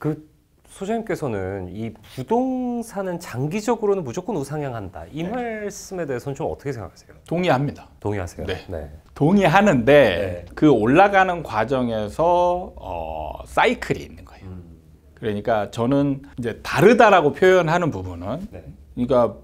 그 소장님께서는 이 부동산은 장기적으로는 무조건 우상향한다. 이 네. 말씀에 대해서는 좀 어떻게 생각하세요? 동의합니다. 동의하세요? 네. 네. 동의하는데 네. 그 올라가는 과정에서 어, 사이클이 있는 거예요. 음. 그러니까 저는 이제 다르다라고 표현하는 부분은 네. 그러니까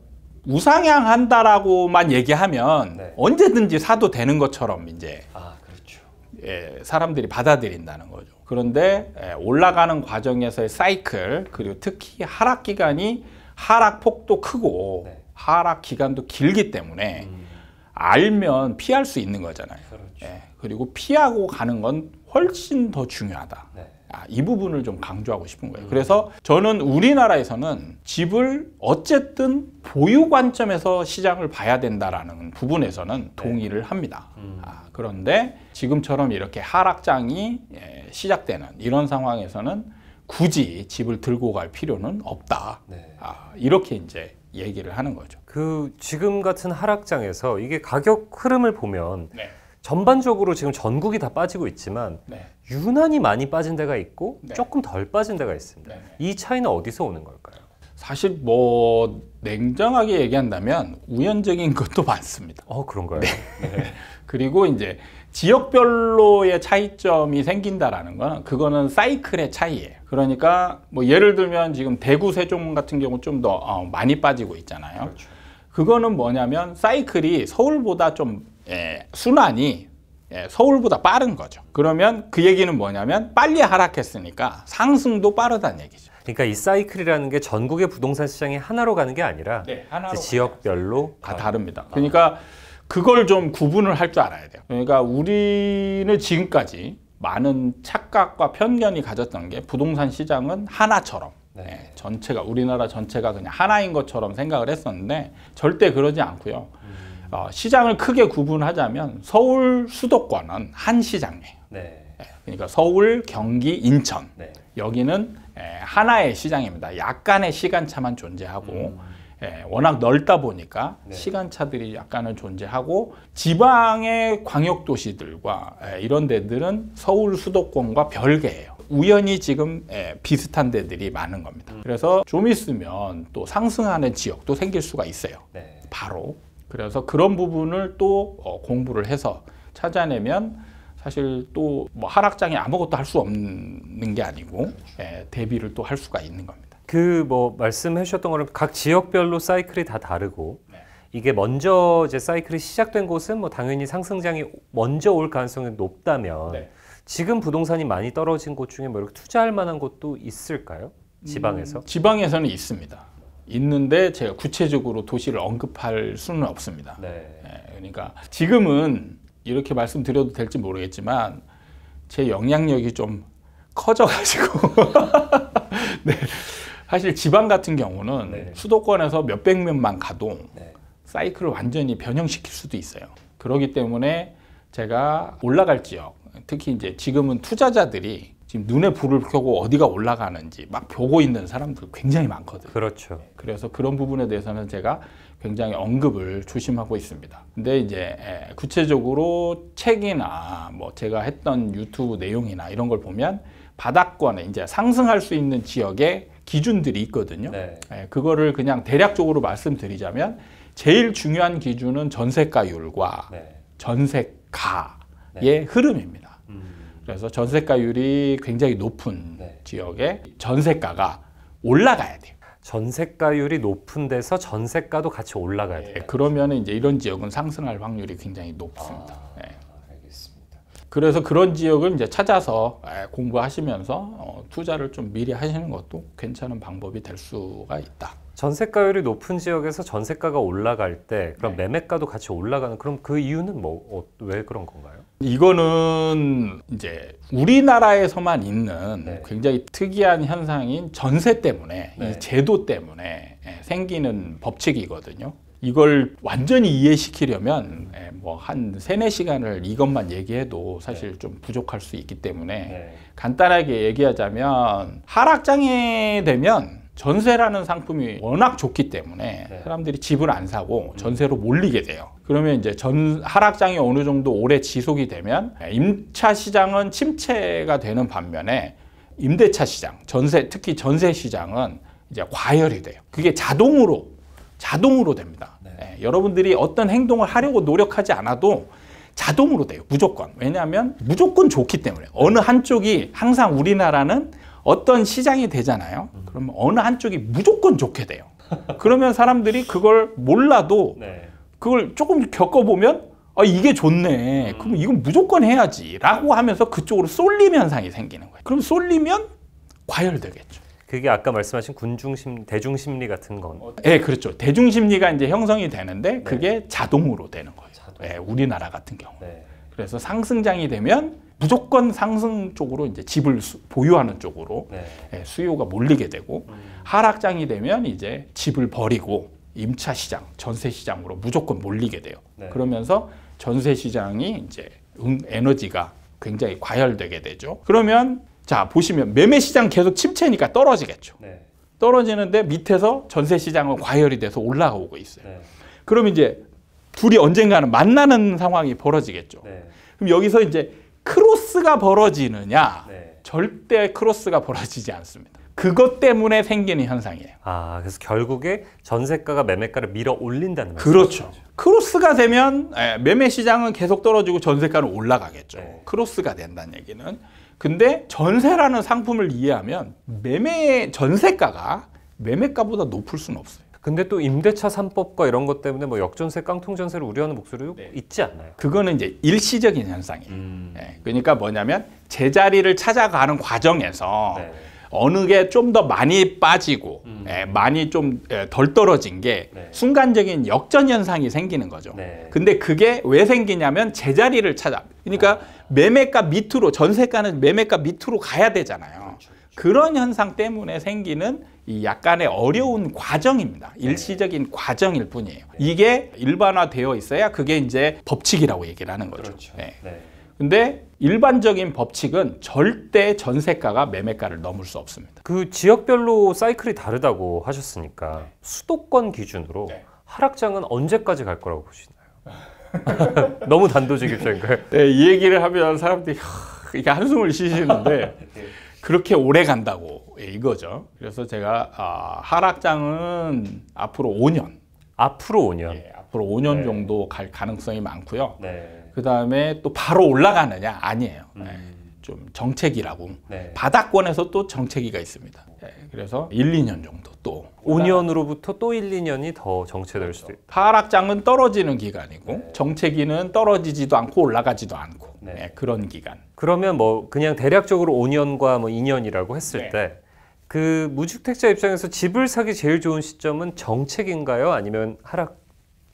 우상향한다라고만 얘기하면 네. 언제든지 사도 되는 것처럼 이제 아, 그렇죠. 예, 사람들이 받아들인다는 거죠. 그런데 올라가는 과정에서의 사이클 그리고 특히 하락 기간이 하락 폭도 크고 네. 하락 기간도 길기 때문에 음. 알면 피할 수 있는 거잖아요. 그렇죠. 예, 그리고 피하고 가는 건 훨씬 더 중요하다. 네. 아, 이 부분을 좀 강조하고 싶은 거예요. 그래서 저는 우리나라에서는 집을 어쨌든 보유 관점에서 시장을 봐야 된다라는 부분에서는 네. 동의를 합니다. 음. 아, 그런데 지금처럼 이렇게 하락장이 예, 시작되는 이런 상황에서는 굳이 집을 들고 갈 필요는 없다. 네. 아, 이렇게 이제 얘기를 하는 거죠. 그 지금 같은 하락장에서 이게 가격 흐름을 보면 네. 전반적으로 지금 전국이 다 빠지고 있지만 네. 유난히 많이 빠진 데가 있고 네. 조금 덜 빠진 데가 있습니다. 네. 네. 이 차이는 어디서 오는 걸까요? 사실 뭐 냉정하게 얘기한다면 우연적인 것도 많습니다. 어 그런가요? 네. 그리고 이제 지역별로의 차이점이 생긴다라는 건 그거는 사이클의 차이예요. 그러니까 뭐 예를 들면 지금 대구 세종 같은 경우 좀더 어, 많이 빠지고 있잖아요. 그렇죠. 그거는 뭐냐면 사이클이 서울보다 좀 예, 순환이 예, 서울보다 빠른 거죠. 그러면 그 얘기는 뭐냐면 빨리 하락했으니까 상승도 빠르다는 얘기죠. 그러니까 이 사이클이라는 게 전국의 부동산 시장이 하나로 가는 게 아니라 네, 지역별로 네, 다 다릅니다. 아. 그러니까 그걸 좀 구분을 할 줄 알아야 돼요. 그러니까 우리는 지금까지 많은 착각과 편견이 가졌던 게 부동산 시장은 하나처럼 네. 네, 전체가 우리나라 전체가 그냥 하나인 것처럼 생각을 했었는데 절대 그러지 않고요. 음. 어, 시장을 크게 구분하자면 서울 수도권은 한 시장이에요. 네. 예, 그러니까 서울, 경기, 인천 네. 여기는 예, 하나의 시장입니다. 약간의 시간차만 존재하고 음. 예, 워낙 넓다 보니까 네. 시간차들이 약간은 존재하고 지방의 광역도시들과 이런 데들은 서울 수도권과 별개예요. 우연히 지금 비슷한 데들이 많은 겁니다. 음. 그래서 좀 있으면 또 상승하는 지역도 생길 수가 있어요. 네. 바로 그래서 그런 부분을 또 어, 공부를 해서 찾아내면 사실 또 뭐 하락장에 아무것도 할 수 없는 게 아니고 그렇죠. 예, 대비를 또 할 수가 있는 겁니다. 그 뭐 말씀해 주셨던 거는 각 지역별로 사이클이 다 다르고 네. 이게 먼저 이제 사이클이 시작된 곳은 뭐 당연히 상승장이 먼저 올 가능성이 높다면 네. 지금 부동산이 많이 떨어진 곳 중에 뭐 이렇게 투자할 만한 곳도 있을까요? 지방에서? 음, 지방에서는 있습니다. 있는데 제가 구체적으로 도시를 언급할 수는 없습니다. 네. 예, 그러니까 지금은 이렇게 말씀드려도 될지 모르겠지만 제 영향력이 좀 커져가지고 네. 사실 지방 같은 경우는 네. 수도권에서 몇백 명만 가도 네. 사이클을 완전히 변형시킬 수도 있어요. 그러기 때문에 제가 올라갈 지역, 특히 이제 지금은 투자자들이 지금 눈에 불을 켜고 어디가 올라가는지 막 보고 있는 사람들 굉장히 많거든요. 그렇죠. 그래서 그런 부분에 대해서는 제가 굉장히 언급을 조심하고 있습니다. 근데 이제 예, 구체적으로 책이나 뭐 제가 했던 유튜브 내용이나 이런 걸 보면 바닥권에 이제 상승할 수 있는 지역에 기준들이 있거든요. 네. 예, 그거를 그냥 대략적으로 말씀드리자면 제일 중요한 기준은 전세가율과 네. 전세가의 네. 흐름입니다. 그래서 전세가율이 굉장히 높은 네. 지역에 전세가가 올라가야 돼요. 전세가율이 높은 데서 전세가도 같이 올라가야 돼요. 예, 네, 그러면 이제 이런 지역은 상승할 확률이 굉장히 높습니다. 아, 네. 알겠습니다. 그래서 그런 지역을 이제 찾아서 예, 공부하시면서 어, 투자를 좀 미리 하시는 것도 괜찮은 방법이 될 수가 있다. 전세가율이 높은 지역에서 전세가가 올라갈 때 그럼 네. 매매가도 같이 올라가는 그럼 그 이유는 뭐왜 어, 그런 건가요? 이거는 이제 우리나라에서만 있는 네. 굉장히 특이한 현상인 전세 때문에 네. 이 제도 때문에 예, 생기는 법칙이거든요. 이걸 완전히 이해시키려면 예, 뭐한 세네 시간을 이것만 얘기해도 사실 네. 좀 부족할 수 있기 때문에 네. 간단하게 얘기하자면 하락장애 되면 전세라는 상품이 워낙 좋기 때문에 네. 사람들이 집을 안 사고 전세로 몰리게 돼요. 그러면 이제 전 하락장이 어느 정도 오래 지속이 되면 임차 시장은 침체가 되는 반면에 임대차 시장, 전세 특히 전세 시장은 이제 과열이 돼요. 그게 자동으로 자동으로 됩니다. 네. 네, 여러분들이 어떤 행동을 하려고 노력하지 않아도 자동으로 돼요. 무조건. 왜냐하면 무조건 좋기 때문에 어느 한쪽이 항상 우리나라는 어떤 시장이 되잖아요. 음. 그러면 어느 한쪽이 무조건 좋게 돼요. 그러면 사람들이 그걸 몰라도 네. 그걸 조금 겪어보면 아, 이게 좋네. 음. 그럼 이건 무조건 해야지. 라고 하면서 그쪽으로 쏠림 현상이 생기는 거예요. 그럼 쏠리면 과열되겠죠. 그게 아까 말씀하신 군중심, 대중심리 같은 건? 네, 그렇죠. 대중심리가 이제 형성이 되는데 네. 그게 자동으로 되는 거예요. 자동. 네, 우리나라 같은 경우. 네. 그래서 상승장이 되면 무조건 상승 쪽으로 이제 집을 수, 보유하는 쪽으로 네. 예, 수요가 몰리게 되고 음. 하락장이 되면 이제 집을 버리고 임차 시장, 전세 시장으로 무조건 몰리게 돼요. 네. 그러면서 전세 시장이 이제 응, 음, 에너지가 굉장히 과열되게 되죠. 그러면 자 보시면 매매 시장 계속 침체니까 떨어지겠죠. 네. 떨어지는데 밑에서 전세 시장은 과열이 돼서 올라오고 있어요. 네. 그럼 이제 둘이 언젠가는 만나는 상황이 벌어지겠죠. 네. 그럼 여기서 이제 크로스가 벌어지느냐? 네. 절대 크로스가 벌어지지 않습니다. 그것 때문에 생기는 현상이에요. 아, 그래서 결국에 전세가가 매매가를 밀어 올린다는 거죠 그렇죠. 크로스가 되면 예, 매매 시장은 계속 떨어지고 전세가는 올라가겠죠. 네. 크로스가 된다는 얘기는. 근데 전세라는 상품을 이해하면 매매 전세가가 매매가보다 높을 수는 없어요. 근데 또 임대차 삼법과 이런 것 때문에 뭐 역전세, 깡통전세를 우려하는 목소리도 네. 있지 않나요? 그거는 이제 일시적인 현상이에요. 음. 네. 그러니까 뭐냐면 제자리를 찾아가는 과정에서 네. 어느 게 좀 더 많이 빠지고 음. 예, 많이 좀덜 예, 떨어진 게 네. 순간적인 역전 현상이 생기는 거죠. 네. 근데 그게 왜 생기냐면 제자리를 찾아. 그러니까 아. 매매가 밑으로 전세가는 매매가 밑으로 가야 되잖아요. 그렇죠, 그렇죠, 그런 현상 때문에 생기는 이 약간의 어려운 음. 과정입니다. 네. 일시적인 네. 과정일 뿐이에요. 네. 이게 일반화되어 있어야 그게 이제 법칙이라고 얘기를 하는 거죠. 그렇죠. 네. 네. 근데 일반적인 법칙은 절대 전세가가 매매가를 넘을 수 없습니다. 그 지역별로 사이클이 다르다고 하셨으니까 네. 수도권 기준으로 네. 하락장은 언제까지 갈 거라고 보시나요? 너무 단도직 입적인가요 네, 이 얘기를 하면 사람들이 이게 한숨을 쉬시는데 네. 그렇게 오래 간다고 예, 이거죠. 그래서 제가 아, 하락장은 앞으로 5년. 앞으로 5년. 예, 앞으로 5년 정도 갈 가능성이 많고요. 네. 그 다음에 또 바로 올라가느냐 아니에요. 음. 네. 좀 정체기라고 네. 바닥권에서 또 정체기가 있습니다. 네. 그래서 1, 2년 정도 또 5년으로부터 또 1, 2년이 더 정체될 수도 있다. 하락장은 떨어지는 기간이고 네. 정체기는 떨어지지도 않고 올라가지도 않고 네. 네, 그런 기간. 그러면 뭐 그냥 대략적으로 5년과 뭐 2년이라고 했을 네. 때그 무주택자 입장에서 집을 사기 제일 좋은 시점은 정책인가요? 아니면 하락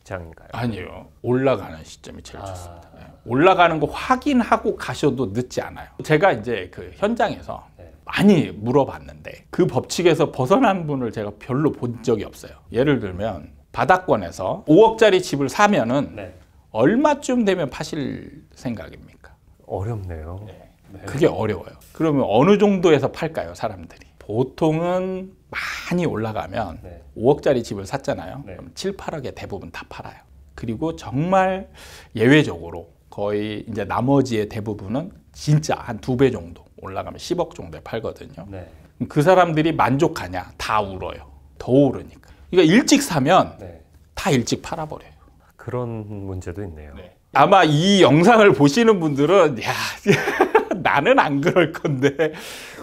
장인가요? 아니요. 올라가는 시점이 제일 아... 좋습니다. 네. 올라가는 거 확인하고 가셔도 늦지 않아요. 제가 이제 그 현장에서 네. 많이 물어봤는데 그 법칙에서 벗어난 분을 제가 별로 본 적이 없어요. 예를 들면 바닥권에서 5억짜리 집을 사면은 네. 얼마쯤 되면 파실 생각입니까? 어렵네요. 네. 네. 그게 어려워요. 그러면 어느 정도에서 팔까요, 사람들이? 보통은 많이 올라가면 네. 5억짜리 집을 샀잖아요. 네. 그럼 7, 8억에 대부분 다 팔아요. 그리고 정말 예외적으로 거의 이제 나머지의 대부분은 진짜 한 두 배 정도 올라가면 10억 정도에 팔거든요. 네. 그 사람들이 만족하냐? 다 울어요. 더 오르니까. 그러니까 일찍 사면 네. 다 일찍 팔아버려요. 그런 문제도 있네요. 네. 아마 이 영상을 보시는 분들은 야 나는 안 그럴 건데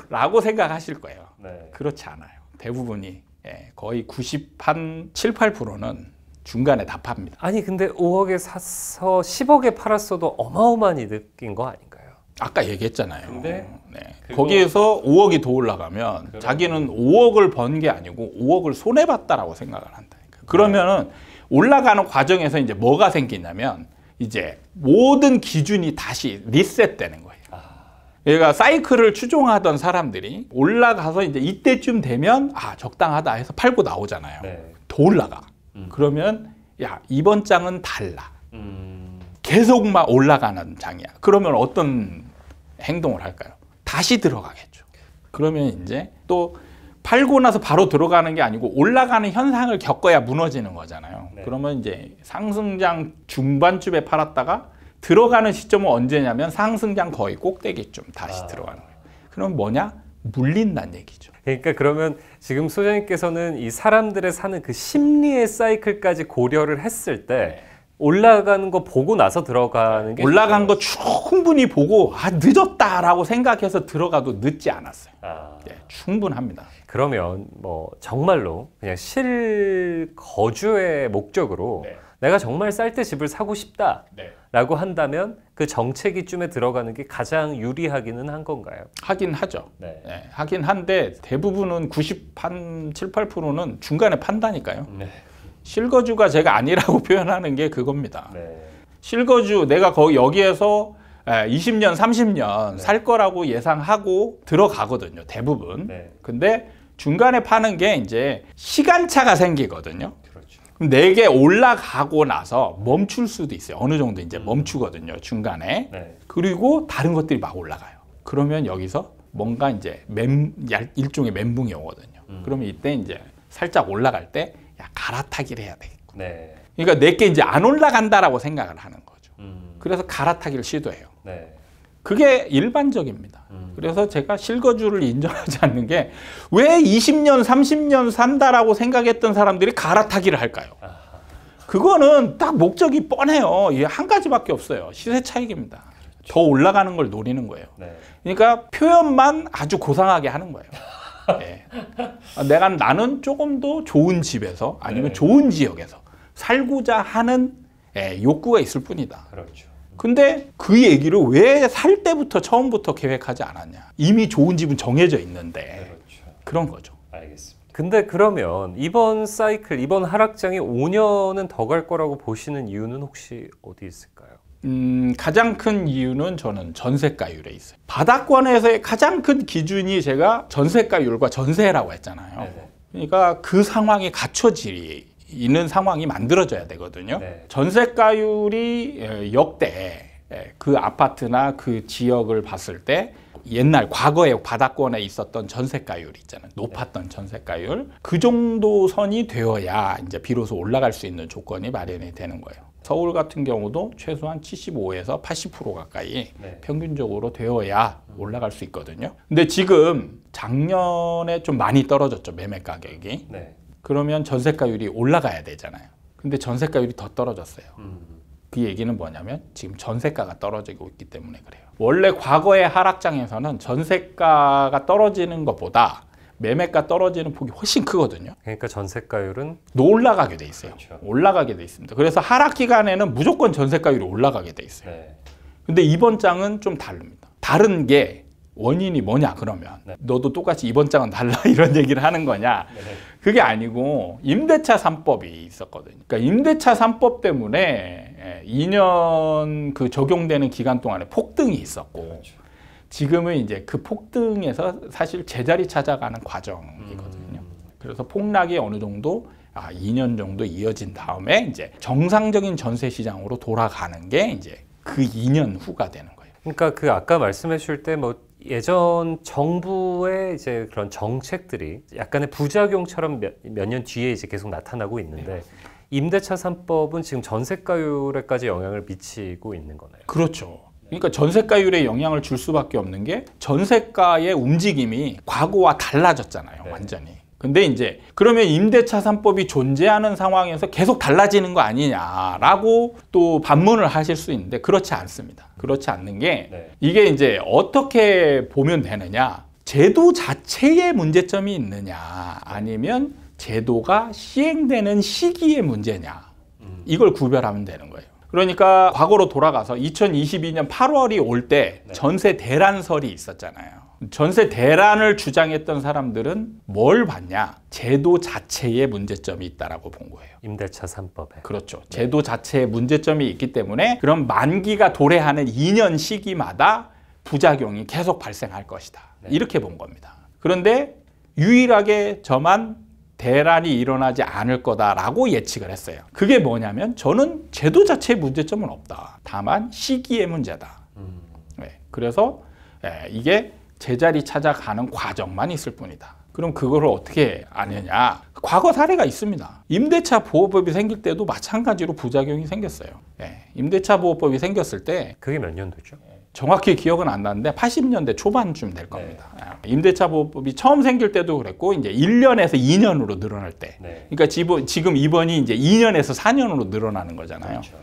라고 생각하실 거예요. 네. 그렇지 않아요. 대부분이 예, 거의 90한 7, 8%는 중간에 답합니다. 아니 근데 5억에 사서 10억에 팔았어도 어마어마한 이득인 거 아닌가요? 아까 얘기했잖아요. 근데 네. 거기에서 5억이 더 올라가면 그럼... 그렇죠. 자기는 5억을 번 게 아니고 5억을 손해 봤다라고 생각을 한다니까. 그러니까 그러면은 네. 올라가는 과정에서 이제 뭐가 생기냐면 이제 모든 기준이 다시 리셋되는 거예요. 얘가 사이클을 추종하던 사람들이 올라가서 이제 이때쯤 되면 아 적당하다 해서 팔고 나오잖아요. 네. 더 올라가. 음. 그러면 야 이번 장은 달라. 음. 계속 막 올라가는 장이야. 그러면 어떤 행동을 할까요? 다시 들어가겠죠. 그러면 이제 또 팔고 나서 바로 들어가는 게 아니고 올라가는 현상을 겪어야 무너지는 거잖아요. 네. 그러면 이제 상승장 중반쯤에 팔았다가 들어가는 시점은 언제냐면 상승장 거의 꼭대기쯤 다시 아. 들어가는 거예요. 그럼 뭐냐? 물린다는 얘기죠. 그러니까 그러면 지금 소장님께서는 이 사람들의 사는 그 심리의 사이클까지 고려를 했을 때 네. 올라가는 거 보고 나서 들어가는 게 올라간 거 충분히 보고 아 늦었다라고 생각해서 들어가도 늦지 않았어요. 아... 네, 충분합니다. 그러면 뭐 정말로 그냥 실 거주의 목적으로 네. 내가 정말 쌀 때 집을 사고 싶다. 네. 라고 한다면 그정책이쯤에 들어가는 게 가장 유리하기는 한 건가요? 하긴 하죠. 네. 네, 하긴 한데 대부분은 90한 7, 8%는 중간에 판다니까요. 네. 실거주가 제가 아니라고 표현하는 게 그겁니다. 네. 실거주 내가 거기 여기에서 20년, 예, 30년 살 거라고 예상하고 들어가거든요. 대부분. 네. 근데 중간에 파는 게 이제 시간차가 생기거든요. 4개 올라가고 나서 멈출 수도 있어요. 어느 정도 이제 음. 멈추거든요. 중간에. 네. 그리고 다른 것들이 막 올라가요. 그러면 여기서 뭔가 이제 멘, 일종의 멘붕이 오거든요. 음. 그러면 이때 이제 살짝 올라갈 때 야, 갈아타기를 해야 되겠고. 네. 그러니까 4개 이제 안 올라간다라고 생각을 하는 거죠. 음. 그래서 갈아타기를 시도해요. 네. 그게 일반적입니다. 음. 그래서 제가 실거주를 인정하지 않는 게 왜 20년, 30년 산다라고 생각했던 사람들이 갈아타기를 할까요? 그거는 딱 목적이 뻔해요. 한 가지밖에 없어요. 시세 차익입니다. 그렇죠. 더 올라가는 걸 노리는 거예요. 네. 그러니까 표현만 아주 고상하게 하는 거예요. 네. 내가 나는 조금 더 좋은 집에서 아니면 네. 좋은 지역에서 살고자 하는 예, 욕구가 있을 뿐이다. 그렇죠. 근데 그 얘기를 왜 살 때부터 처음부터 계획하지 않았냐. 이미 좋은 집은 정해져 있는데 그렇죠. 그런 거죠. 알겠습니다. 근데 그러면 이번 사이클, 이번 하락장이 5년은 더 갈 거라고 보시는 이유는 혹시 어디 있을까요? 음, 가장 큰 이유는 저는 전세가율에 있어요. 바닥권에서의 가장 큰 기준이 제가 전세가율과 전세라고 했잖아요. 네네. 그러니까 그 상황이 갖춰질 있는 상황이 만들어져야 되거든요. 네. 전세가율이 역대 그 아파트나 그 지역을 봤을 때 옛날 과거에 바닥권에 있었던 전세가율 있잖아요. 높았던 네. 전세가율. 그 정도 선이 되어야 이제 비로소 올라갈 수 있는 조건이 마련이 되는 거예요. 서울 같은 경우도 최소한 75에서 80% 가까이 네. 평균적으로 되어야 올라갈 수 있거든요. 근데 지금 작년에 좀 많이 떨어졌죠 매매 가격이. 네. 그러면 전세가율이 올라가야 되잖아요. 근데 전세가율이 더 떨어졌어요. 음. 그 얘기는 뭐냐면 지금 전세가가 떨어지고 있기 때문에 그래요. 원래 과거의 하락장에서는 전세가가 떨어지는 것보다 매매가 떨어지는 폭이 훨씬 크거든요. 그러니까 전세가율은 올라가게 돼 있어요. 그렇죠. 올라가게 돼 있습니다. 그래서 하락 기간에는 무조건 전세가율이 올라가게 돼 있어요. 네. 근데 이번 장은 좀 다릅니다. 다른 게 원인이 뭐냐 그러면 네. 너도 똑같이 이번 장은 달라 이런 얘기를 하는 거냐. 네. 그게 아니고 임대차 3법이 있었거든요. 그러니까 임대차 3법 때문에 2년 예, 그 적용되는 기간 동안에 폭등이 있었고 그렇죠. 지금은 이제 그 폭등에서 사실 제자리 찾아가는 과정이거든요. 음. 그래서 폭락이 어느 정도 아, 2년 정도 이어진 다음에 이제 정상적인 전세 시장으로 돌아가는 게 이제 그 2년 후가 되는 거예요. 그러니까 그 아까 말씀해 주실 때뭐 예전 정부의 이제 그런 정책들이 약간의 부작용처럼 몇 년 뒤에 이제 계속 나타나고 있는데 임대차 3법은 지금 전세가율에까지 영향을 미치고 있는 거네요. 그렇죠. 그러니까 전세가율에 영향을 줄 수밖에 없는 게 전세가의 움직임이 과거와 달라졌잖아요, 네. 완전히. 근데 이제 그러면 임대차 3법이 존재하는 상황에서 계속 달라지는 거 아니냐라고 또 반문을 하실 수 있는데 그렇지 않습니다. 그렇지 않는 게 네. 이게 이제 어떻게 보면 되느냐 제도 자체의 문제점이 있느냐 아니면 제도가 시행되는 시기의 문제냐 음. 이걸 구별하면 되는 거예요. 그러니까 과거로 돌아가서 2022년 8월이 올 때 전세 대란설이 있었잖아요. 전세 대란을 주장했던 사람들은 뭘 봤냐? 제도 자체에 문제점이 있다라고 본 거예요. 임대차 3법에. 그렇죠. 제도 자체에 문제점이 있기 때문에 그럼 만기가 도래하는 2년 시기마다 부작용이 계속 발생할 것이다. 네. 이렇게 본 겁니다. 그런데 유일하게 저만 대란이 일어나지 않을 거다라고 예측을 했어요. 그게 뭐냐면 저는 제도 자체의 문제점은 없다. 다만 시기의 문제다. 음. 네. 그래서 예, 이게 제자리 찾아가는 과정만 있을 뿐이다. 그럼 그걸 어떻게 아느냐? 과거 사례가 있습니다. 임대차 보호법이 생길 때도 마찬가지로 부작용이 생겼어요. 예, 임대차 보호법이 생겼을 때 그게 몇 년도죠? 정확히 기억은 안 나는데 80년대 초반쯤 될 겁니다. 네. 예, 임대차 보호법이 처음 생길 때도 그랬고 이제 1년에서 2년으로 늘어날 때. 네. 그러니까 지금 이번이 이제 2년에서 4년으로 늘어나는 거잖아요. 그렇죠. 네.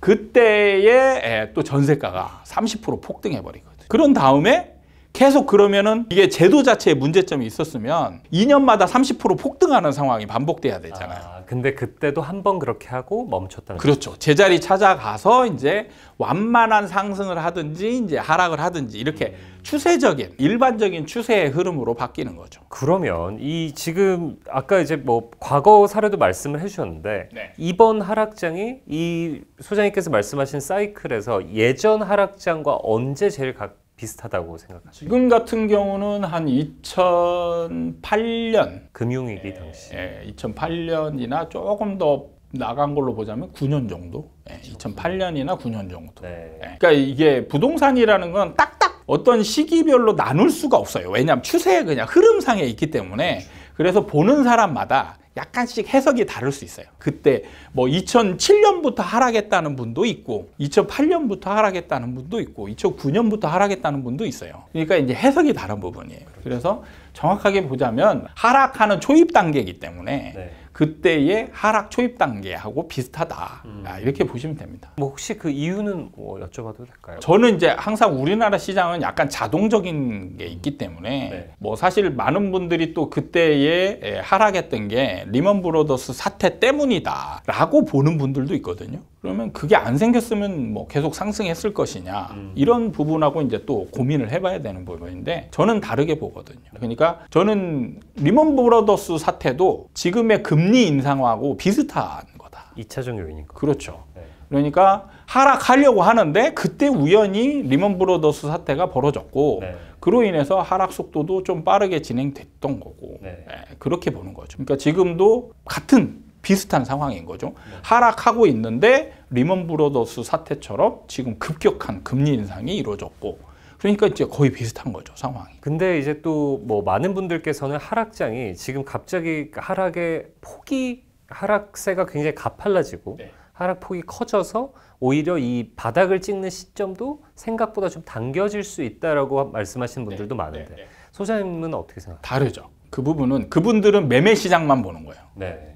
그때에 또 전세가가 30% 폭등해 버리거든요. 그런 다음에 계속 그러면은 이게 제도 자체에 문제점이 있었으면 2년마다 30% 폭등하는 상황이 반복돼야 되잖아요. 아, 근데 그때도 한 번 그렇게 하고 멈췄다는 그렇죠. 거죠. 그렇죠. 제자리 찾아가서 이제 완만한 상승을 하든지 이제 하락을 하든지 이렇게 음. 추세적인 일반적인 추세의 흐름으로 바뀌는 거죠. 그러면 이 지금 아까 이제 뭐 과거 사례도 말씀을 해주셨는데 네. 이번 하락장이 이 소장님께서 말씀하신 사이클에서 예전 하락장과 언제 제일 가까운 비슷하다고 생각합니다. 지금 같은 경우는 한 2008년 금융위기 예, 당시 예, 2008년이나 조금 더 나간 걸로 보자면 9년 정도 예, 2008년이나 그렇죠. 9년 정도 네. 예, 그러니까 이게 부동산이라는 건 딱딱 어떤 시기별로 나눌 수가 없어요 왜냐하면 추세에 그냥 흐름상에 있기 때문에 그렇죠. 그래서 보는 사람마다 약간씩 해석이 다를 수 있어요. 그때 뭐 2007년부터 하락했다는 분도 있고 2008년부터 하락했다는 분도 있고 2009년부터 하락했다는 분도 있어요. 그러니까 이제 해석이 다른 부분이에요. 그래서 정확하게 보자면 하락하는 초입 단계이기 때문에 네. 그때의 하락 초입 단계하고 비슷하다 음. 아, 이렇게 보시면 됩니다. 뭐 혹시 그 이유는 뭐 여쭤봐도 될까요? 저는 이제 항상 우리나라 시장은 약간 자동적인 게 음. 있기 때문에 네. 뭐 사실 많은 분들이 또 그때에 예, 하락했던 게 리먼 브로더스 사태 때문이다라고 보는 분들도 있거든요. 그러면 그게 안 생겼으면 뭐 계속 상승했을 것이냐 음. 이런 부분하고 이제 또 고민을 해봐야 되는 부분인데 저는 다르게 보거든요. 그러니까 저는 리먼 브러더스 사태도 지금의 금리 인상하고 비슷한 거다. 2차적 요인이니까. 그렇죠. 네. 그러니까 하락하려고 하는데 그때 우연히 리먼 브로더스 사태가 벌어졌고 네. 그로 인해서 하락 속도도 좀 빠르게 진행됐던 거고 네. 네 그렇게 보는 거죠. 그러니까 지금도 같은 비슷한 상황인 거죠. 하락하고 있는데 리먼 브로더스 사태처럼 지금 급격한 금리 인상이 이루어졌고 그러니까 이제 거의 비슷한 거죠 상황이. 근데 이제 또 뭐 많은 분들께서는 하락장이 지금 갑자기 하락의 폭이 하락세가 굉장히 가팔라지고 네. 하락폭이 커져서 오히려 이 바닥을 찍는 시점도 생각보다 좀 당겨질 수 있다라고 말씀하시는 네, 분들도 네. 많은데 네. 소장님은 어떻게 생각하세요? 다르죠. 그 부분은 그분들은 매매 시장만 보는 거예요. 네.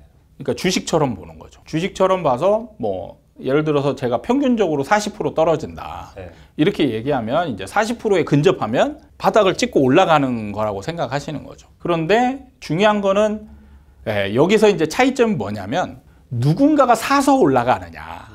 그러니까 주식처럼 보는 거죠. 주식처럼 봐서 뭐 예를 들어서 제가 평균적으로 40% 떨어진다. 네. 이렇게 얘기하면 이제 40%에 근접하면 바닥을 찍고 올라가는 거라고 생각하시는 거죠. 그런데 중요한 거는 예, 여기서 이제 차이점이 뭐냐면 누군가가 사서 올라가느냐.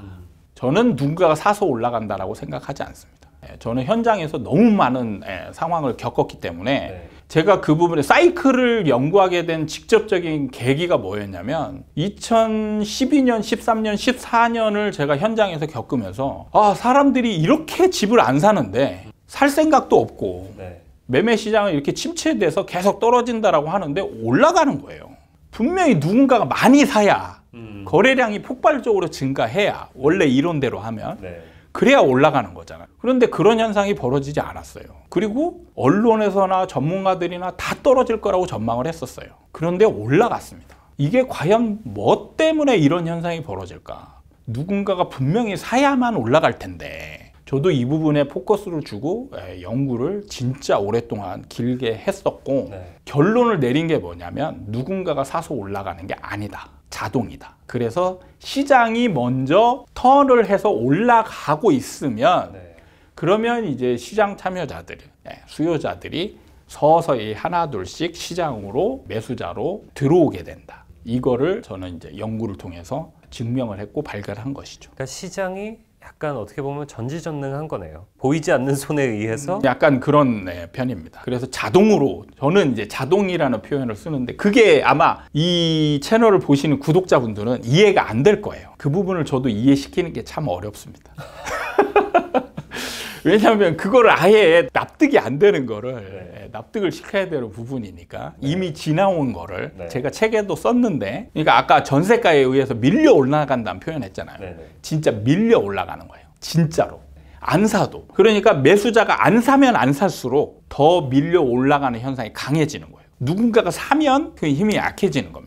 저는 누군가가 사서 올라간다라고 생각하지 않습니다. 예, 저는 현장에서 너무 많은 예, 상황을 겪었기 때문에 네. 제가 그 부분에 사이클을 연구하게 된 직접적인 계기가 뭐였냐면 2012년, 13년, 14년을 제가 현장에서 겪으면서 아 사람들이 이렇게 집을 안 사는데 살 생각도 없고 네. 매매 시장은 이렇게 침체돼서 계속 떨어진다라고 하는데 올라가는 거예요. 분명히 누군가가 많이 사야 음. 거래량이 폭발적으로 증가해야 원래 이론대로 하면 네. 그래야 올라가는 거잖아요. 그런데 그런 현상이 벌어지지 않았어요. 그리고 언론에서나 전문가들이나 다 떨어질 거라고 전망을 했었어요. 그런데 올라갔습니다. 이게 과연 뭐 때문에 이런 현상이 벌어질까? 누군가가 분명히 사야만 올라갈 텐데 저도 이 부분에 포커스를 주고 예, 연구를 진짜 오랫동안 길게 했었고 네. 결론을 내린 게 뭐냐면 누군가가 사서 올라가는 게 아니다. 자동이다. 그래서 시장이 먼저 턴을 해서 올라가고 있으면 네. 그러면 이제 시장 참여자들 네, 수요자들이 서서히 하나 둘씩 시장으로 매수자로 들어오게 된다. 이거를 저는 이제 연구를 통해서 증명을 했고 발견한 것이죠. 그러니까 시장이 약간 어떻게 보면 전지전능한 거네요. 보이지 않는 손에 의해서 음. 약간 그런 네, 편입니다. 그래서 자동으로 저는 이제 자동이라는 표현을 쓰는데 그게 아마 이 채널을 보시는 구독자분들은 이해가 안 될 거예요. 그 부분을 저도 이해시키는 게 참 어렵습니다. 왜냐하면 그걸 아예 납득이 안 되는 거를 네. 납득을 시켜야 되는 부분이니까 네. 이미 지나온 거를 네. 제가 책에도 썼는데 그러니까 아까 전세가에 의해서 밀려 올라간다는 표현했잖아요. 네, 네. 진짜 밀려 올라가는 거예요. 진짜로. 안 사도. 그러니까 매수자가 안 사면 안 살수록 더 밀려 올라가는 현상이 강해지는 거예요. 누군가가 사면 그 힘이 약해지는 겁니다.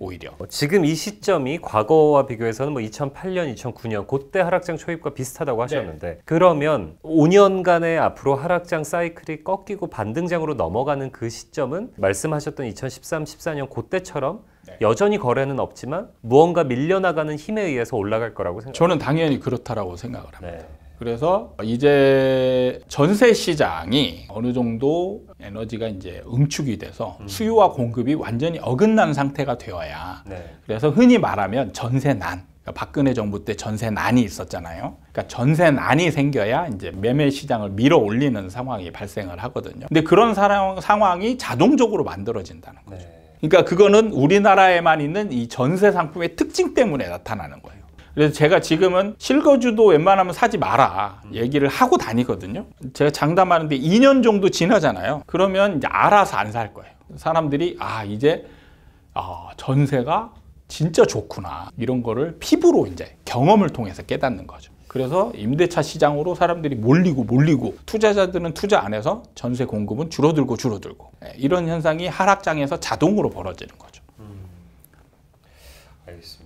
오히려 어, 지금 이 시점이 과거와 비교해서는 뭐 2008년, 2009년 그때 하락장 초입과 비슷하다고 하셨는데 네. 그러면 5년간의 앞으로 하락장 사이클이 꺾이고 반등장으로 넘어가는 그 시점은 말씀하셨던 2013, 14년 그때처럼 네. 여전히 거래는 없지만 무언가 밀려나가는 힘에 의해서 올라갈 거라고 생각합니다. 저는 당연히 그렇다라고 생각을 합니다. 네. 그래서 이제 전세 시장이 어느 정도 에너지가 이제 응축이 돼서 음. 수요와 공급이 완전히 어긋난 상태가 되어야 네. 그래서 흔히 말하면 전세난 그러니까 박근혜 정부 때 전세난이 있었잖아요. 그러니까 전세난이 생겨야 이제 매매 시장을 밀어 올리는 상황이 발생을 하거든요. 근데 그런 사랑, 상황이 자동적으로 만들어진다는 거죠. 네. 그러니까 그거는 우리나라에만 있는 이 전세 상품의 특징 때문에 나타나는 거예요. 그래서 제가 지금은 실거주도 웬만하면 사지 마라 얘기를 하고 다니거든요. 제가 장담하는데 2년 정도 지나잖아요. 그러면 이제 알아서 안 살 거예요. 사람들이 아 이제 아, 전세가 진짜 좋구나 이런 거를 피부로 이제 경험을 통해서 깨닫는 거죠. 그래서 임대차 시장으로 사람들이 몰리고 몰리고 투자자들은 투자 안 해서 전세 공급은 줄어들고 줄어들고 예, 이런 현상이 하락장에서 자동으로 벌어지는 거죠. 음, 알겠습니다.